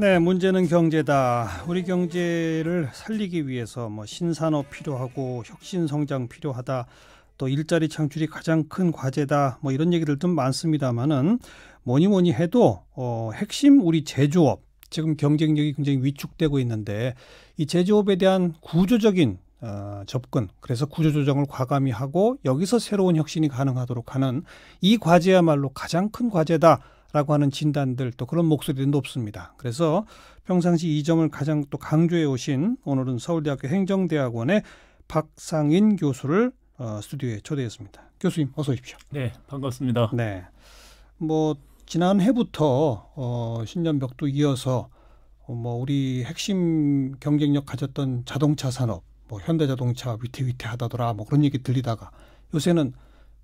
네, 문제는 경제다. 우리 경제를 살리기 위해서 뭐 신산업 필요하고 혁신 성장 필요하다. 또 일자리 창출이 가장 큰 과제다. 뭐 이런 얘기들 좀 많습니다만은 뭐니 뭐니 해도 어 핵심 우리 제조업 지금 경쟁력이 굉장히 위축되고 있는데 이 제조업에 대한 구조적인 어, 접근 그래서 구조조정을 과감히 하고 여기서 새로운 혁신이 가능하도록 하는 이 과제야말로 가장 큰 과제다. 라고 하는 진단들 또 그런 목소리도 높습니다. 그래서 평상시 이 점을 가장 또 강조해 오신 오늘은 서울대학교 행정대학원의 박상인 교수를 어, 스튜디오에 초대했습니다. 교수님 어서 오십시오. 네, 반갑습니다. 네. 뭐 지난해부터 어, 신년벽도 이어서 어, 뭐 우리 핵심 경쟁력 가졌던 자동차 산업, 뭐 현대자동차 위태위태하다더라 뭐 그런 얘기 들리다가 요새는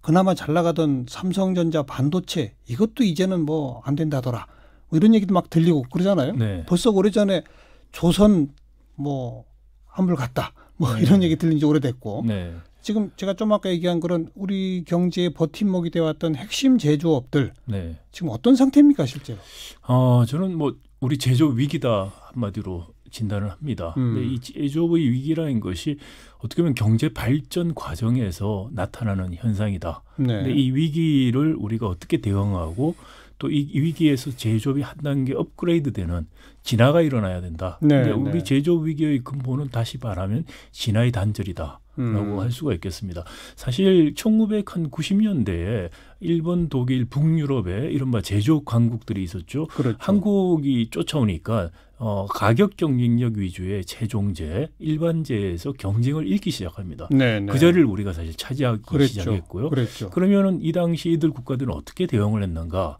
그나마 잘 나가던 삼성전자 반도체 이것도 이제는 뭐 안 된다더라. 뭐 이런 얘기도 막 들리고 그러잖아요. 네. 벌써 오래전에 조선 뭐 한물 갔다. 뭐 네. 이런 얘기 들린 지 오래됐고. 네. 지금 제가 좀 아까 얘기한 그런 우리 경제의 버팀목이 되어왔던 핵심 제조업들 네. 지금 어떤 상태입니까 실제로? 아 저는 뭐 우리 제조 위기다 한마디로 진단을 합니다. 음. 이 에이즈 오 위기라는 것이 어떻게 보면 경제 발전 과정에서 나타나는 현상이다. 네. 근데 이 위기를 우리가 어떻게 대응하고 또 이 위기에서 제조업이 한 단계 업그레이드 되는 진화가 일어나야 된다. 네, 근데 네. 우리 네. 제조업 위기의 근본은 다시 말하면 진화의 단절이다. 라고 음. 할 수가 있겠습니다. 사실 1990년대에 일본, 독일, 북유럽에 이른바 제조업 강국들이 있었죠. 그렇죠. 한국이 쫓아오니까 어, 가격 경쟁력 위주의 최종제, 일반제에서 경쟁을 잃기 시작합니다. 네네. 네. 그 자리를 우리가 사실 차지하기 그랬죠. 시작했고요. 그랬죠. 그러면은 이 당시 이들 국가들은 어떻게 대응을 했는가?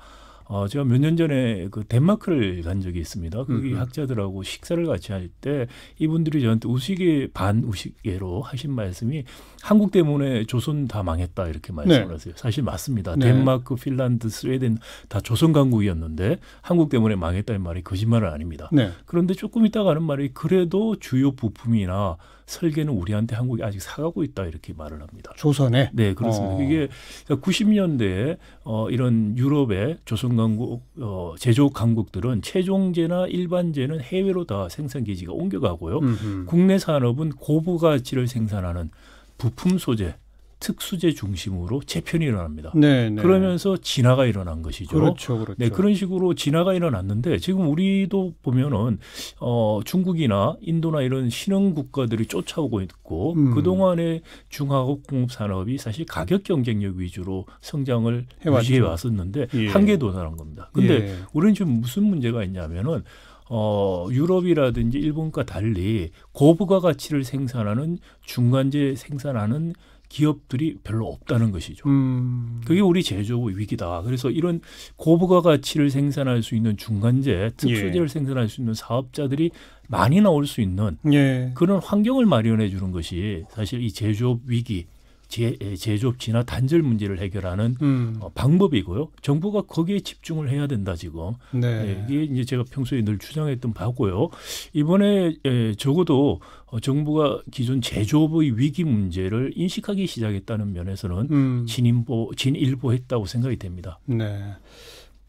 어, 제가 몇 년 전에 그 덴마크를 간 적이 있습니다. 거기 음. 학자들하고 식사를 같이 할 때 이분들이 저한테 우식의 반 우식예로 하신 말씀이 한국 때문에 조선 다 망했다 이렇게 네. 말씀을 네. 하세요. 사실 맞습니다. 네. 덴마크, 핀란드, 스웨덴 다 조선 강국이었는데 한국 때문에 망했다는 말이 거짓말은 아닙니다. 네. 그런데 조금 있다가 하는 말이 그래도 주요 부품이나 설계는 우리한테 한국이 아직 사가고 있다 이렇게 말을 합니다. 조선에? 네, 그렇습니다. 어. 이게 90년대에 그러니까 어, 이런 유럽의 조선 강국, 어, 제조 강국들은 최종제나 일반제는 해외로 다 생산 기지가 옮겨가고요. 음흠. 국내 산업은 고부가치를 생산하는 부품 소재 특수제 중심으로 재편이 일어납니다. 네, 네. 그러면서 진화가 일어난 것이죠. 그렇죠, 그렇죠. 네, 그런 식으로 진화가 일어났는데 지금 우리도 보면은 어, 중국이나 인도나 이런 신흥 국가들이 쫓아오고 있고 음. 그 동안의 중화업 공업 산업이 사실 가격 경쟁력 위주로 성장을 해왔죠. 유지해 왔었는데 예. 한계 도달한 겁니다. 근데 예. 우리는 지금 무슨 문제가 있냐면은 어, 유럽이라든지 일본과 달리 고부가 가치를 생산하는 중간재 생산하는 기업들이 별로 없다는 것이죠. 음. 그게 우리 제조의 위기다. 그래서 이런 고부가 가치를 생산할 수 있는 중간재, 특수재를 예. 생산할 수 있는 사업자들이 많이 나올 수 있는 예. 그런 환경을 마련해 주는 것이 사실 이 제조업 위기 제, 예, 조업 진화 단절 문제를 해결하는 음. 어, 방법이고요. 정부가 거기에 집중을 해야 된다 지금. 네. 예, 이게 이제 제가 평소에 늘 주장했던 바고요. 이번에 예, 적어도 어, 정부가 기존 제조업의 위기 문제를 인식하기 시작했다는 면에서는 음. 진인보 진일보했다고 생각이 됩니다. 네.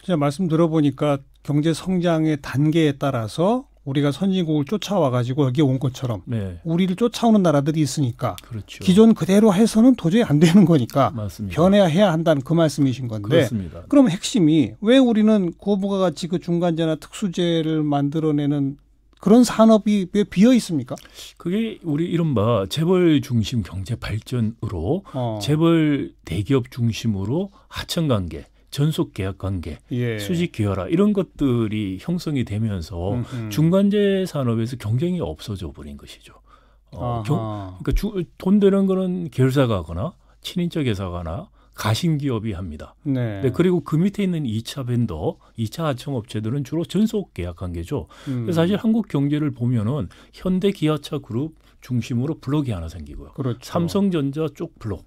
진짜 말씀 들어보니까 경제 성장의 단계에 따라서 우리가 선진국을 쫓아와가지고 여기 온 것처럼 네. 우리를 쫓아오는 나라들이 있으니까 그렇죠. 기존 그대로 해서는 도저히 안 되는 거니까 맞습니다. 변해야 해야 한다는 그 말씀이신 건데 그렇습니다. 그럼 핵심이 왜 우리는 고부가가치 그 중간재나 특수재를 만들어내는 그런 산업이 왜 비어 있습니까? 그게 우리 이른바 재벌 중심 경제 발전으로 어. 재벌 대기업 중심으로 하청 관계 전속 계약 관계, 예. 수직 기열화 이런 것들이 형성이 되면서 음흠. 음. 중간재 산업에서 경쟁이 없어져 버린 것이죠. 어, 경, 그러니까 주, 돈 되는 거는 계열사가 거나 친인척 회사가나 가신 기업이 합니다. 네. 네. 그리고 그 밑에 있는 2차 벤더, 2차 하청업체들은 주로 전속 계약 관계죠. 음. 사실 한국 경제를 보면은 현대 기아차 그룹 중심으로 블록이 하나 생기고요. 그렇죠. 삼성전자 쪽 블록,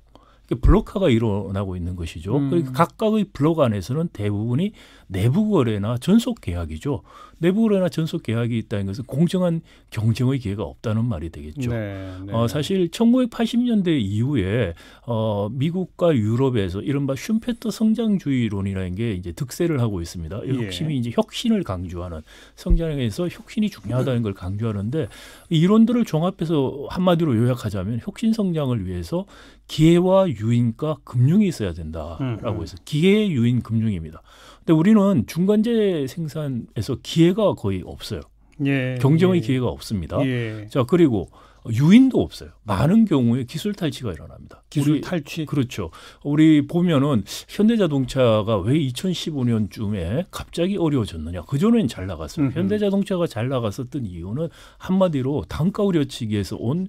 그 블록화가 일어나고 있는 것이죠. 음. 그러니까 각각의 블록 안에서는 대부분이 내부 거래나 전속 계약이죠. 내부로나 전속 계약이 있다는 것은 공정한 경쟁의 기회가 없다는 말이 되겠죠. 네, 네. 어, 사실 1980년대 이후에 어, 미국과 유럽에서 이른바 슘페터 성장주의론이라는 게 이제 득세를 하고 있습니다. 혁신이 예. 이제 혁신을 강조하는 성장에서 혁신이 중요하다는 걸 강조하는데 이론들을 종합해서 한마디로 요약하자면 혁신 성장을 위해서 기회와 유인과 금융이 있어야 된다라고 음, 음. 해서 기회 유인 금융입니다. 근데 우리는 중간재 생산에서 기회 기회가 거의 없어요. 예, 경쟁의 예. 기회가 없습니다. 예. 자 그리고 유인도 없어요. 많은 경우에 기술 탈취가 일어납니다. 기술 우리, 탈취. 그렇죠. 우리 보면은 현대자동차가 왜 2015년쯤에 갑자기 어려워졌느냐. 그전에는잘 나갔어요. 음 현대자동차가 잘 나갔었던 이유는 한마디로 단가 우려치기에서 온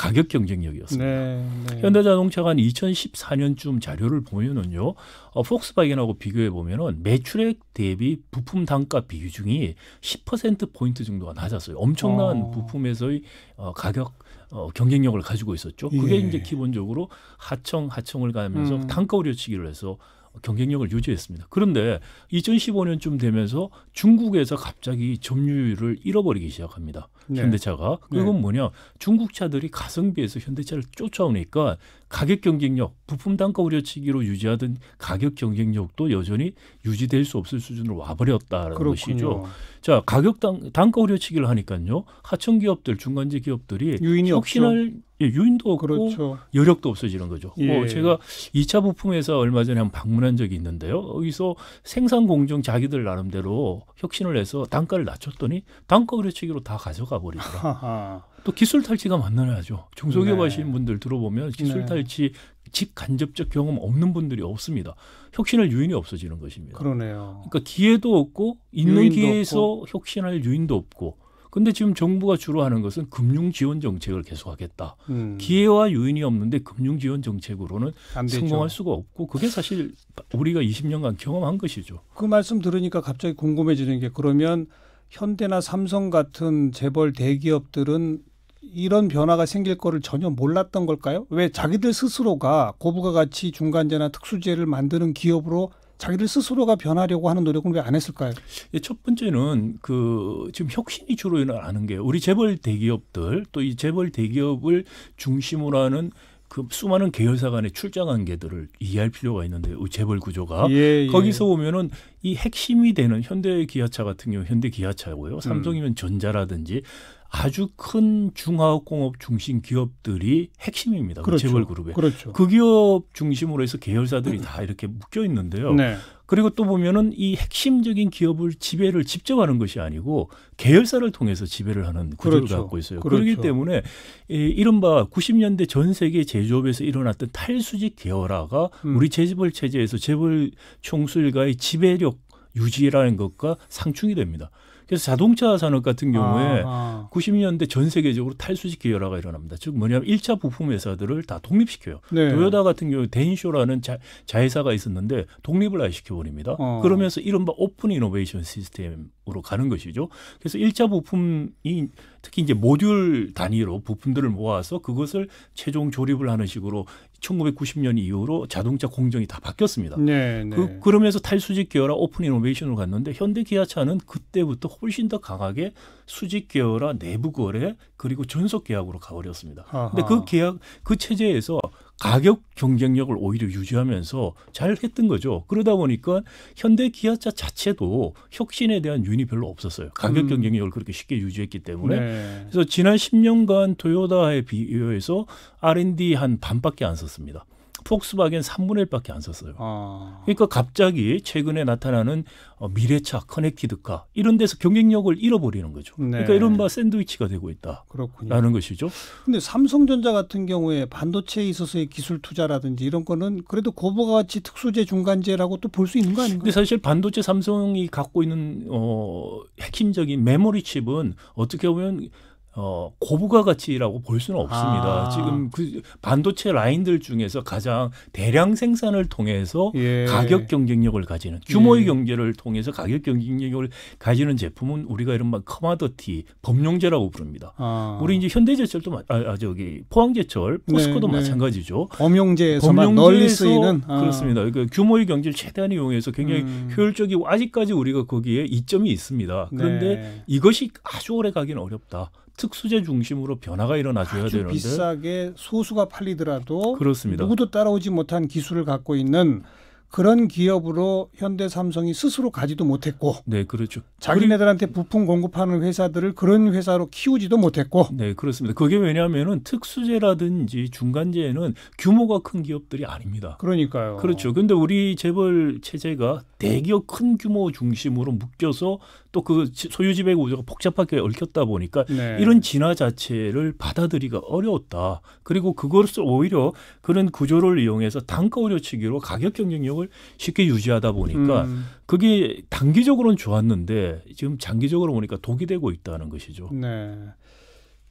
가격 경쟁력이었습니다. 네, 네. 현대자동차가 한 2014년쯤 자료를 보면은요, 어, 폭스바겐하고 비교해 보면은 매출액 대비 부품 단가 비중이 10% 포인트 정도가 낮았어요. 엄청난 어. 부품에서의 어, 가격 어, 경쟁력을 가지고 있었죠. 그게 예. 이제 기본적으로 하청 하청을 가면서 음. 단가 우려치기를 해서 경쟁력을 유지했습니다. 그런데 2015년쯤 되면서 중국에서 갑자기 점유율을 잃어버리기 시작합니다. 네. 현대차가. 그건 네. 뭐냐? 중국 차들이 가성비에서 현대차를 쫓아오니까 가격 경쟁력, 부품 단가 우려치기로 유지하던 가격 경쟁력도 여전히 유지될 수 없을 수준으로 와버렸다는 것이죠. 자, 가격 단, 단가 우려치기를 하니까요. 하청 기업들, 중간재 기업들이 유인이 혁신할 예, 유인도 없고 그렇죠. 여력도 없어지는 거죠. 어, 예. 뭐 제가 2차 부품 에서 얼마 전에 한번 방문한 적이 있는데요. 여기서 생산 공정 자기들 나름대로 혁신을 해서 단가를 낮췄더니 단가 우려치기로 다 가져가 버리더라. 또 기술 탈취가 만나야죠. 중소기업 네. 하시는 분들 들어보면 기술 네. 탈취 직간접적 경험 없는 분들이 없습니다. 혁신할 유인이 없어지는 것입니다. 그러네요. 그러니까 기회도 없고 있는 기회에서 없고. 혁신할 유인도 없고. 근데 지금 정부가 주로 하는 것은 금융 지원 정책을 계속하겠다. 음. 기회와 유인이 없는데 금융 지원 정책으로는 성공할 수가 없고 그게 사실 우리가 20년간 경험한 것이죠. 그 말씀 들으니까 갑자기 궁금해지는 게 그러면 현대나 삼성 같은 재벌 대기업들은 이런 변화가 생길 거를 전혀 몰랐던 걸까요? 왜 자기들 스스로가 고부가 가치 중간재나 특수재를 만드는 기업으로 자기들 스스로가 변하려고 하는 노력은 왜 안 했을까요? 예, 첫 번째는 그 지금 혁신이 주로 일어나는 게 우리 재벌 대기업들 또 이 재벌 대기업을 중심으로 하는 그 수많은 계열사 간의 출장 관계들을 이해할 필요가 있는데 요 재벌 구조가 예, 예. 거기서 보면은 이 핵심이 되는 현대 기아차 같은 경우 현대 기아차고요. 음. 삼성이면 음. 전자라든지 아주 큰 중화학공업 중심 기업들이 핵심입니다. 그 그렇죠. 재벌 그룹에. 그렇죠. 그 기업 중심으로 해서 계열사들이 다 이렇게 묶여 있는데요. 네. 그리고 또 보면은 이 핵심적인 기업을 지배를 직접 하는 것이 아니고 계열사를 통해서 지배를 하는 구조를 그렇죠. 갖고 있어요. 그렇죠. 그렇기 때문에 이른바 90년대 전 세계 제조업에서 일어났던 탈수직 계열화가 음. 우리 재벌 체제에서 재벌 총수일가의 지배력 유지라는 것과 상충이 됩니다. 그래서 자동차 산업 같은 경우에 아, 아. 90년대 전 세계적으로 탈수직 계열화가 일어납니다. 즉 뭐냐면 1차 부품 회사들을 다 독립시켜요. 네. 도요타 같은 경우 데인쇼라는 자, 자회사가 있었는데 독립을 아예 시켜버립니다. 어. 그러면서 이른바 오픈 이노베이션 시스템 으로 가는 것이죠. 그래서 일자 부품이 특히 이제 모듈 단위로 부품들을 모아서 그것을 최종 조립을 하는 식으로 1990년 이후로 자동차 공정이 다 바뀌었습니다. 네, 네. 그, 그러면서 탈수직 계열화 오픈 이노베이션으로 갔는데 현대 기아차는 그때부터 훨씬 더 강하게 수직 계열화 내부 거래 그리고 전속 계약으로 가버렸습니다. 아하. 근데 그 계약 그 체제에서 가격 경쟁력을 오히려 유지하면서 잘 했던 거죠. 그러다 보니까 현대 기아차 자체도 혁신에 대한 유인이 별로 없었어요. 가격 음. 경쟁력을 그렇게 쉽게 유지했기 때문에. 네. 그래서 지난 10년간 도요다에 비교해서 R&D 한 반밖에 안 썼습니다. 폭스바겐 3분의 1밖에 안 썼어요. 아. 그러니까 갑자기 최근에 나타나는 어, 미래차, 커넥티드카 이런 데서 경쟁력을 잃어버리는 거죠. 네. 그러니까 이른바 샌드위치가 되고 있다. 그렇군요. 라는 것이죠. 근데 삼성전자 같은 경우에 반도체에 있어서의 기술 투자라든지 이런 거는 그래도 고부가 같이 특수재 중간재라고 또 볼 수 있는 거 아닌가요? 근데 사실 반도체 삼성이 갖고 있는 어 핵심적인 메모리 칩은 어떻게 보면 어, 고부가 가치라고 볼 수는 없습니다. 아. 지금 그 반도체 라인들 중에서 가장 대량 생산을 통해서 예. 가격 경쟁력을 가지는 규모의 예. 경제를 통해서 가격 경쟁력을 가지는 제품은 우리가 이른바 커마더티 범용제라고 부릅니다. 아. 우리 이제 현대제철도 마, 아, 아 저기 포항제철, 네, 포스코도 네, 네. 마찬가지죠. 범용제에서 범용제에서 쓰이는 아. 그렇습니다. 그 규모의 경제를 최대한 이용해서 굉장히 음. 효율적이고 아직까지 우리가 거기에 이점이 있습니다. 그런데 네. 이것이 아주 오래 가기는 어렵다. 특수제 중심으로 변화가 일어나줘야 아주 되는데 비싸게 소수가 팔리더라도 그렇습니다. 누구도 따라오지 못한 기술을 갖고 있는 그런 기업으로 현대삼성이 스스로 가지도 못했고, 네 그렇죠. 자기네들한테 부품 공급하는 회사들을 그런 회사로 키우지도 못했고, 네 그렇습니다. 그게 왜냐하면은 특수제라든지 중간재는 규모가 큰 기업들이 아닙니다. 그러니까요. 그렇죠. 근데 우리 재벌 체제가 대기업 큰 규모 중심으로 묶여서 또 그 소유 지배 구조가 복잡하게 얽혔다 보니까 네. 이런 진화 자체를 받아들이기가 어려웠다. 그리고 그것을 오히려 그런 구조를 이용해서 단가 오려치기로 가격 경쟁력을 쉽게 유지하다 보니까 음. 그게 단기적으로는 좋았는데 지금 장기적으로 보니까 독이 되고 있다는 것이죠. 네.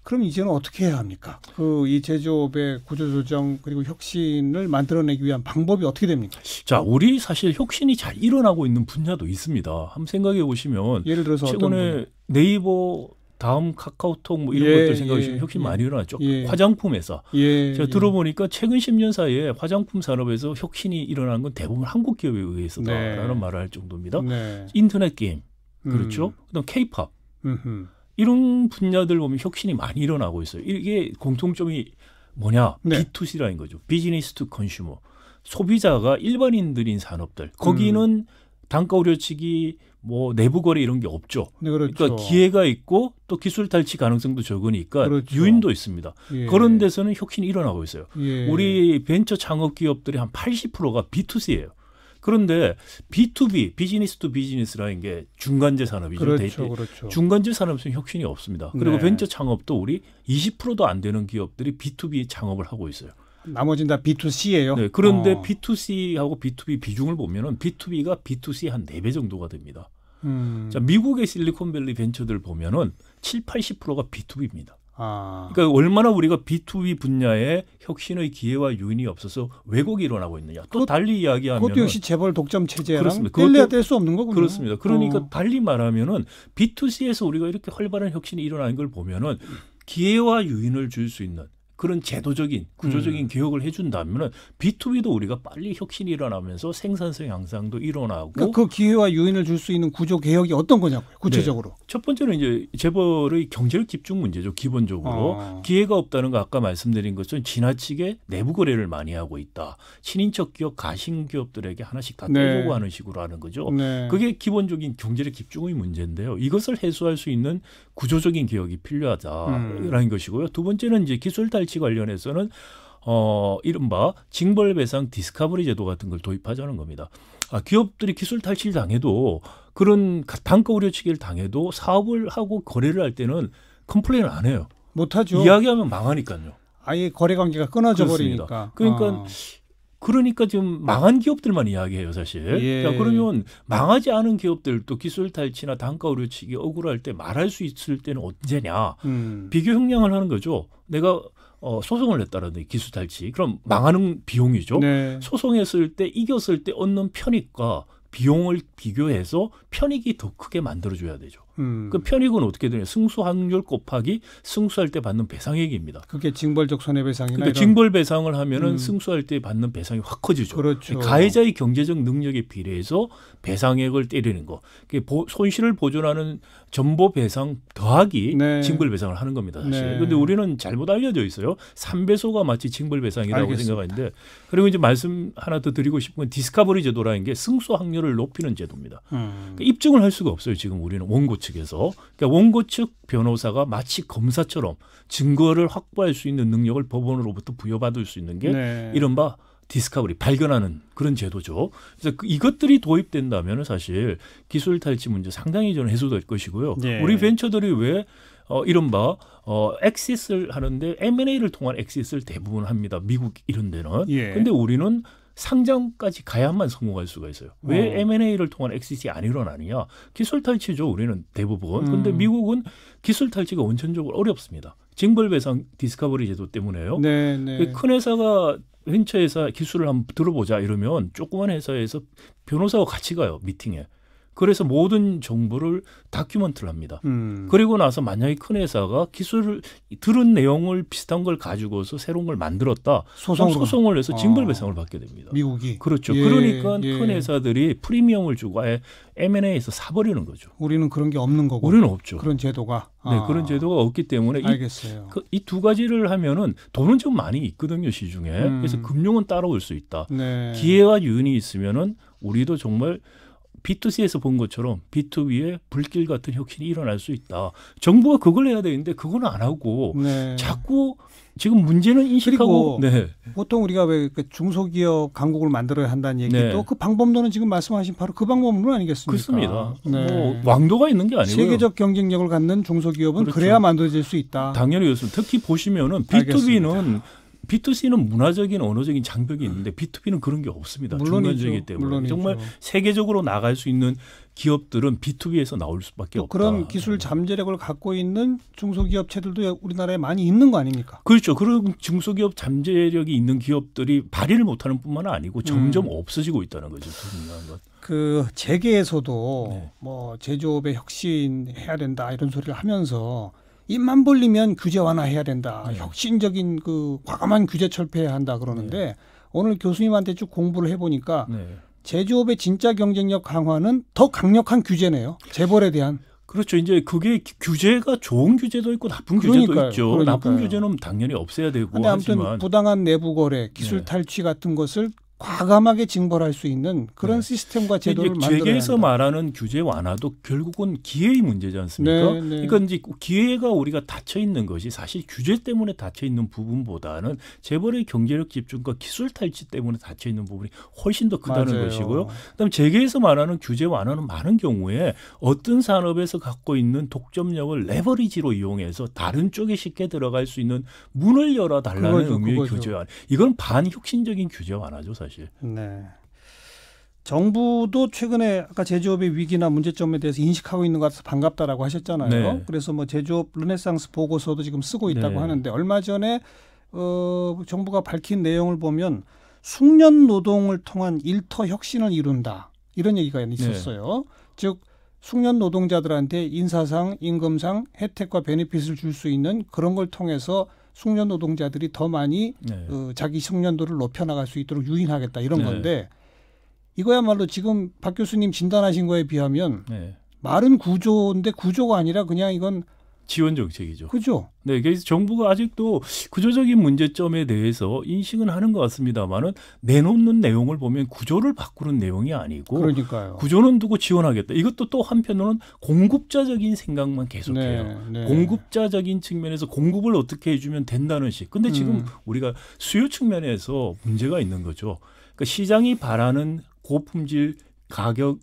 그럼 이제는 어떻게 해야 합니까? 그 이 제조업의 구조조정 그리고 혁신을 만들어내기 위한 방법이 어떻게 됩니까? 자, 우리 사실 혁신이 잘 일어나고 있는 분야도 있습니다. 한번 생각해 보시면 예를 들어서 최근에 네이버 다음 카카오톡 뭐 이런 예, 것들 예, 생각하시면 예, 혁신 예, 많이 일어났죠. 예. 화장품 회사. 예, 제가 들어보니까 최근 10년 사이에 화장품 산업에서 혁신이 일어난 건 대부분 한국 기업에 의해서다라는 네. 말을 할 정도입니다. 네. 인터넷 게임. 음. 그렇죠. 음. 그다음 케이팝. 이런 분야들 보면 혁신이 많이 일어나고 있어요. 이게 공통점이 뭐냐? 네. B2C라는 거죠. 비즈니스 투 컨슈머. 소비자가 일반인들인 산업들. 거기는 음. 단가 우려치기뭐 내부 거래 이런 게 없죠. 네, 그렇죠. 그러니까 기회가 있고 또 기술 탈취 가능성도 적으니까 그렇죠. 유인도 있습니다. 예. 그런 데서는 혁신이 일어나고 있어요. 예. 우리 벤처 창업 기업들이 한 80%가 B2C예요. 그런데 B2B, 비즈니스 투 비즈니스라는 게 중간재 산업이죠. 그렇죠, 그렇죠. 중간재 산업은 혁신이 없습니다. 그리고 네. 벤처 창업도 우리 20%도 안 되는 기업들이 B2B 창업을 하고 있어요. 나머지는 다 B2C예요. 네, 그런데 어. B2C하고 B2B 비중을 보면은 B2B가 B2C 한 4배 정도가 됩니다. 음. 자, 미국의 실리콘밸리 벤처들 보면은 7, 80%가 B2B입니다. 아. 그러니까 얼마나 우리가 B2B 분야에 혁신의 기회와 유인이 없어서 왜곡이 일어나고 있느냐. 또 그것, 달리 이야기하면 그것도 역시 재벌 독점 체제랑 뗄래야 뗄 수 없는 거군요. 그렇습니다. 그러니까 어. 달리 말하면은 B2C에서 우리가 이렇게 활발한 혁신이 일어나는 걸 보면은 기회와 유인을 줄 수 있는 그런 제도적인 구조적인 음. 개혁을 해준다면은 B2B도 우리가 빨리 혁신이 일어나면서 생산성 향상도 일어나고 그그 그러니까 기회와 유인을 줄 수 있는 구조 개혁이 어떤 거냐고요 네. 구체적으로 네. 첫 번째는 이제 재벌의 경제력 집중 문제죠 기본적으로 아. 기회가 없다는 거 아까 말씀드린 것처럼 지나치게 내부 거래를 많이 하고 있다 친인척 기업 가신 기업들에게 하나씩 다 네. 떼보고 네. 하는 식으로 하는 거죠 네. 그게 기본적인 경제력 집중의 문제인데요 이것을 해소할 수 있는 구조적인 개혁이 필요하다라는 음. 것이고요 두 번째는 이제 기술 달 설치 관련해서는 어, 이른바 징벌배상 디스카버리 제도 같은 걸 도입하자는 겁니다. 아, 기업들이 기술 탈취를 당해도 그런 단가 우려치기를 당해도 사업을 하고 거래를 할 때는 컴플레인을 안 해요. 못하죠. 이야기하면 망하니까요. 아예 거래 관계가 끊어져 그렇습니다. 버리니까. 그러니까 아. 그러니까 지금 망한 기업들만 이야기해요, 사실. 예. 자, 그러면 망하지 않은 기업들 도 기술 탈취나 단가 오류치기 억울할 때 말할 수 있을 때는 언제냐? 음. 비교 형량을 하는 거죠. 내가 어, 소송을 냈다라는 기술탈취 그럼 네. 망하는 비용이죠. 네. 소송했을 때 이겼을 때 얻는 편익과 비용을 비교해서 편익이 더 크게 만들어줘야 되죠. 음. 그 편익은 어떻게 되냐? 승수 확률 곱하기 승수할 때 받는 배상액입니다. 그게 징벌적 손해배상이나 그러니까 징벌 배상을 하면은 음. 승수할 때 받는 배상이 확 커지죠. 그렇죠. 가해자의 경제적 능력에 비례해서 배상액을 때리는 거. 그게 손실을 보존하는 전보 배상 더하기 네. 징벌 배상을 하는 겁니다. 사실. 네. 그런데 우리는 잘못 알려져 있어요. 3배소가 마치 징벌 배상이라고 알겠습니다. 생각하는데 그리고 이제 말씀 하나 더 드리고 싶은 건 디스카버리 제도라는 게 승수 확률을 높이는 제도입니다. 음. 그러니까 입증을 할 수가 없어요. 지금 우리는 원고 측. 측에서 그러니까 원고 측 변호사가 마치 검사처럼 증거를 확보할 수 있는 능력을 법원으로부터 부여받을 수 있는 게 네. 이른바 디스카버리 발견하는 그런 제도죠. 그래서 그 이것들이 도입된다면 사실 기술 탈취 문제 상당히 좀 해소될 것이고요. 네. 우리 벤처들이 왜 어, 이른바 어, 엑시스를 하는데 M&A를 통한 엑시스를 대부분 합니다. 미국 이런 데는. 예. 근데 우리는 상장까지 가야만 성공할 수가 있어요. 왜 어. M&A를 통한 엑시트안 일어나느냐? 기술 탈취죠. 우리는 대부분. 음. 근데 미국은 기술 탈취가 원천적으로 어렵습니다. 징벌배상 디스커버리 제도 때문에요. 네, 네. 그 큰 회사가 현처 회사 기술을 한번 들어보자 이러면 조그만 회사에서 변호사와 같이 가요 미팅에. 그래서 모든 정보를 다큐멘트를 합니다. 음. 그리고 나서 만약에 큰 회사가 기술을 들은 내용을 비슷한 걸 가지고서 새로운 걸 만들었다. 소송으로. 소송을 해서 징벌배상을 아. 받게 됩니다. 미국이 그렇죠. 예, 그러니까 예. 큰 회사들이 프리미엄을 주고 아예 M&A에서 사버리는 거죠. 우리는 그런 게 없는 거고. 우리는 없죠. 그런 제도가. 네, 아. 그런 제도가 없기 때문에 알겠어요. 이두 그, 가지를 하면은 돈은 좀 많이 있거든요 시중에. 음. 그래서 금융은 따라올 수 있다. 네. 기회와 윤이 있으면은 우리도 정말 B2C에서 본 것처럼 b 2 b 의 불길 같은 혁신이 일어날 수 있다. 정부가 그걸 해야 되는데 그건 안 하고 네. 자꾸 지금 문제는 인식하고 네. 보통 우리가 왜 그 중소기업 강국을 만들어야 한다는 얘기도 네. 그 방법론은 지금 말씀하신 바로 그 방법론 아니겠습니까? 그렇습니다. 네. 뭐 왕도가 있는 게 아니고요. 세계적 경쟁력을 갖는 중소기업은 그렇죠. 그래야 만들어질 수 있다. 당연히 그렇습니다. 특히 보시면은 B2B는 알겠습니다. B2C는 문화적인 언어적인 장벽이 있는데 B2B는 그런 게 없습니다. 중간적이기 때문에 물론이죠. 정말 세계적으로 나갈 수 있는 기업들은 B2B에서 나올 수밖에 없다. 그런 기술 네. 잠재력을 갖고 있는 중소기업체들도 우리나라에 많이 있는 거 아닙니까? 그렇죠. 그런 중소기업 잠재력이 있는 기업들이 발휘를 못하는 뿐만 아니고 점점 음. 없어지고 있다는 거죠. 중요한 것. 그 재계에서도 네. 뭐 제조업의 혁신해야 된다 이런 소리를 하면서 입만 벌리면 규제 완화해야 된다. 네. 혁신적인 그 과감한 규제 철폐해야 한다 그러는데 네. 오늘 교수님한테 쭉 공부를 해보니까 네. 제조업의 진짜 경쟁력 강화는 더 강력한 규제네요. 재벌에 대한. 그렇죠. 이제 그게 규제가 좋은 규제도 있고 나쁜 그러니까요. 규제도 있죠. 그러니까요. 나쁜 규제는 당연히 없애야 되고 근데 아무튼 하지만. 부당한 내부 거래, 기술 네. 탈취 같은 것을 과감하게 징벌할 수 있는 그런 네. 시스템과 제도를 만들어야 한다. 재계에서 말하는 규제 완화도 결국은 기회의 문제지 않습니까? 네, 네. 그러니까 이제 기회가 우리가 닫혀 있는 것이 사실 규제 때문에 닫혀 있는 부분보다는 재벌의 경제력 집중과 기술 탈취 때문에 닫혀 있는 부분이 훨씬 더 크다는 맞아요. 것이고요. 그다음 에 재계에서 말하는 규제 완화는 많은 경우에 어떤 산업에서 갖고 있는 독점력을 레버리지로 이용해서 다른 쪽에 쉽게 들어갈 수 있는 문을 열어 달라는 의미의 그거죠. 규제 완화. 이건 반혁신적인 규제 완화죠, 사실. 사실. 네. 정부도 최근에 아까 제조업의 위기나 문제점에 대해서 인식하고 있는 것 같아서 반갑다라고 하셨잖아요. 네. 그래서 뭐 제조업 르네상스 보고서도 지금 쓰고 네. 있다고 네. 하는데 얼마 전에 어, 정부가 밝힌 내용을 보면 숙련 노동을 통한 일터 혁신을 이룬다 이런 얘기가 네. 있었어요. 네. 즉 숙련 노동자들한테 인사상, 임금상 혜택과 베네핏을 줄 수 있는 그런 걸 통해서 숙련 노동자들이 더 많이 네. 어, 자기 숙련도를 높여나갈 수 있도록 유인하겠다 이런 네. 건데 이거야말로 지금 박 교수님 진단하신 거에 비하면 네. 말은 구조인데 구조가 아니라 그냥 이건 지원 정책이죠. 그죠. 네, 그래서 정부가 아직도 구조적인 문제점에 대해서 인식은 하는 것 같습니다만은 내놓는 내용을 보면 구조를 바꾸는 내용이 아니고 그러니까요. 구조는 두고 지원하겠다. 이것도 또 한편으로는 공급자적인 생각만 계속해요. 네, 네. 공급자적인 측면에서 공급을 어떻게 해주면 된다는 식. 근데 지금 음. 우리가 수요 측면에서 문제가 있는 거죠. 그러니까 시장이 바라는 고품질 가격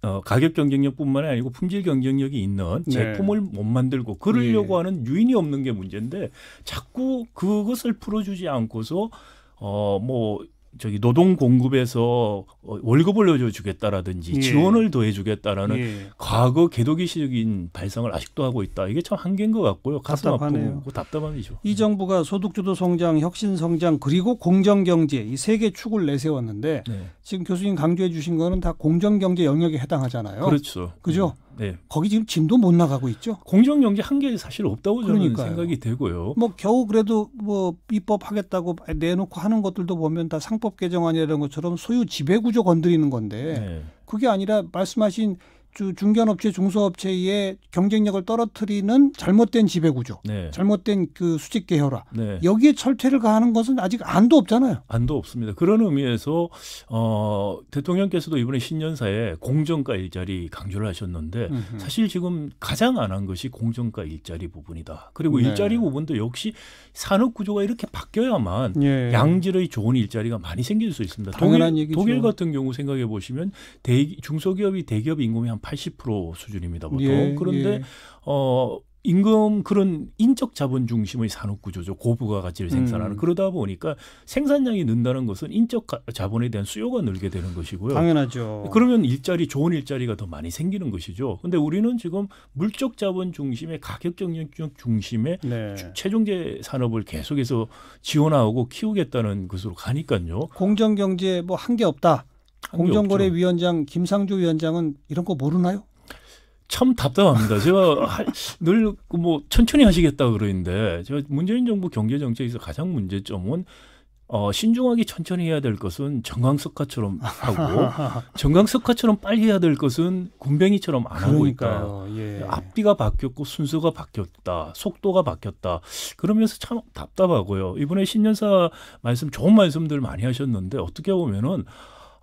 어, 가격 경쟁력뿐만 아니고 품질 경쟁력이 있는 네. 제품을 네. 못 만들고 그러려고 예. 하는 유인이 없는 게 문제인데 자꾸 그것을 풀어주지 않고서 어뭐 저기 노동 공급에서 어, 월급을 올려주겠다라든지 예. 지원을 더해주겠다라는 예. 과거 개도기시적인 발상을 아직도 하고 있다. 이게 참 한계인 것 같고요. 가슴 답 아프고 그 답답함이죠. 이 정부가 소득주도 성장, 혁신 성장 그리고 공정 경제 이 세 개 축을 내세웠는데 네. 지금 교수님 강조해 주신 거는 다 공정 경제 영역에 해당하잖아요. 그렇죠. 그죠? 네. 네. 거기 지금 짐도 못 나가고 있죠. 공정 경제 한계 사실 없다고 저는 그러니까요. 생각이 되고요. 뭐 겨우 그래도 뭐 입법하겠다고 내놓고 하는 것들도 보면 다 상법 개정안이라는 것처럼 소유 지배 구조 건드리는 건데 네. 그게 아니라 말씀하신 중견업체, 중소업체의 경쟁력을 떨어뜨리는 잘못된 지배구조, 네. 잘못된 그 수직 계열화 네. 여기에 철퇴를 가하는 것은 아직 안도 없잖아요. 안도 없습니다. 그런 의미에서 어, 대통령께서도 이번에 신년사에 공정가 일자리 강조를 하셨는데 음흠. 사실 지금 가장 안 한 것이 공정가 일자리 부분이다. 그리고 네. 일자리 부분도 역시 산업 구조가 이렇게 바뀌어야만 예. 양질의 좋은 일자리가 많이 생길 수 있습니다. 당연한 독일, 얘기죠. 독일 같은 경우 생각해 보시면 대, 중소기업이 대기업 임금이 한80% 수준입니다 보통. 예, 그런데 예. 어 임금 그런 인적 자본 중심의 산업 구조죠. 고부가 가치를 생산하는 음. 그러다 보니까 생산량이 는다는 것은 인적 자본에 대한 수요가 늘게 되는 것이고요. 당연하죠. 그러면 일자리 좋은 일자리가 더 많이 생기는 것이죠. 근데 우리는 지금 물적 자본 중심의 가격 경쟁력 중심의 네. 최종재 산업을 계속해서 지원하고 키우겠다는 것으로 가니까요. 공정 경제 뭐 한 게 없다. 공정거래위원장 김상조 위원장은 이런 거 모르나요? 참 답답합니다. 제가 늘뭐 그 천천히 하시겠다 그러는데 제가 문재인 정부 경제 정책에서 가장 문제점은 어, 신중하게 천천히 해야 될 것은 정강석화처럼 하고 정강석화처럼 빨리 해야 될 것은 군뱅이처럼 안 그러니까요. 하고 있다. 예. 앞뒤가 바뀌었고 순서가 바뀌었다. 속도가 바뀌었다. 그러면서 참 답답하고요. 이번에 신년사 말씀 좋은 말씀들 많이 하셨는데 어떻게 보면은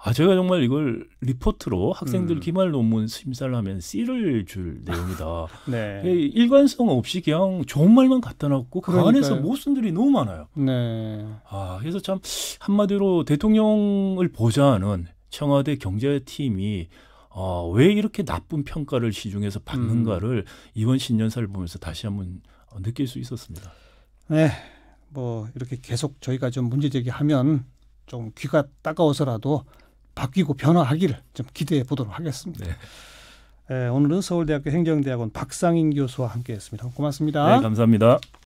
아 제가 정말 이걸 리포트로 학생들 음. 기말 논문 심사를 하면 C를 줄 내용이다. 네. 예, 일관성 없이 그냥 좋은 말만 갖다 놨고 그 안에서 모순들이 너무 많아요. 네. 아 그래서 참 한마디로 대통령을 보좌하는 청와대 경제팀이 어, 왜 이렇게 나쁜 평가를 시중에서 받는가를 음. 이번 신년사를 보면서 다시 한번 느낄 수 있었습니다. 네, 뭐 이렇게 계속 저희가 좀 문제 제기하면 좀 귀가 따가워서라도 바뀌고 변화하기를 좀 기대해 보도록 하겠습니다. 네. 네, 오늘은 서울대학교 행정대학원 박상인 교수와 함께했습니다. 고맙습니다. 네, 감사합니다.